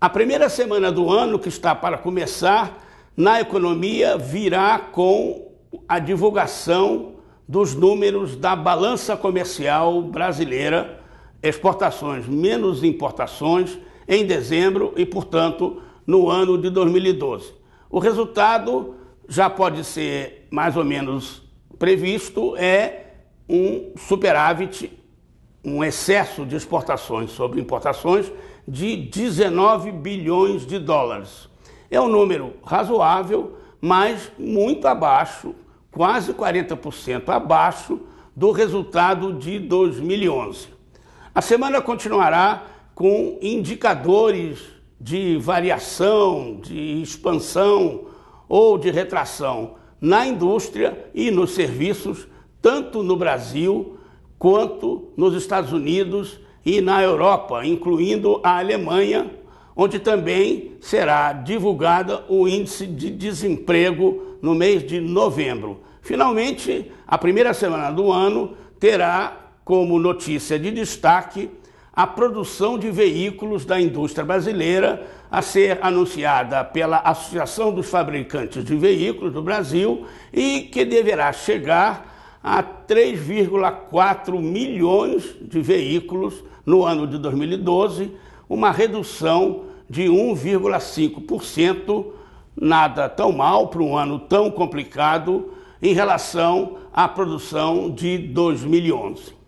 A primeira semana do ano, que está para começar, na economia virá com a divulgação dos números da balança comercial brasileira, exportações menos importações, em dezembro e, portanto, no ano de 2012. O resultado já pode ser mais ou menos previsto, é um superávit, um excesso de exportações sobre importações de 19 bilhões de dólares. É um número razoável, mas muito abaixo, quase 40% abaixo do resultado de 2011. A semana continuará com indicadores de variação, de expansão ou de retração na indústria e nos serviços tanto no Brasil quanto nos Estados Unidos e na Europa, incluindo a Alemanha, onde também será divulgada o índice de desemprego no mês de novembro. Finalmente, a primeira semana do ano terá como notícia de destaque a produção de veículos da indústria brasileira a ser anunciada pela Associação dos Fabricantes de Veículos do Brasil e que deverá chegar a 3,4 milhões de veículos no ano de 2012, uma redução de 1,5%, nada tão mal para um ano tão complicado em relação à produção de 2011.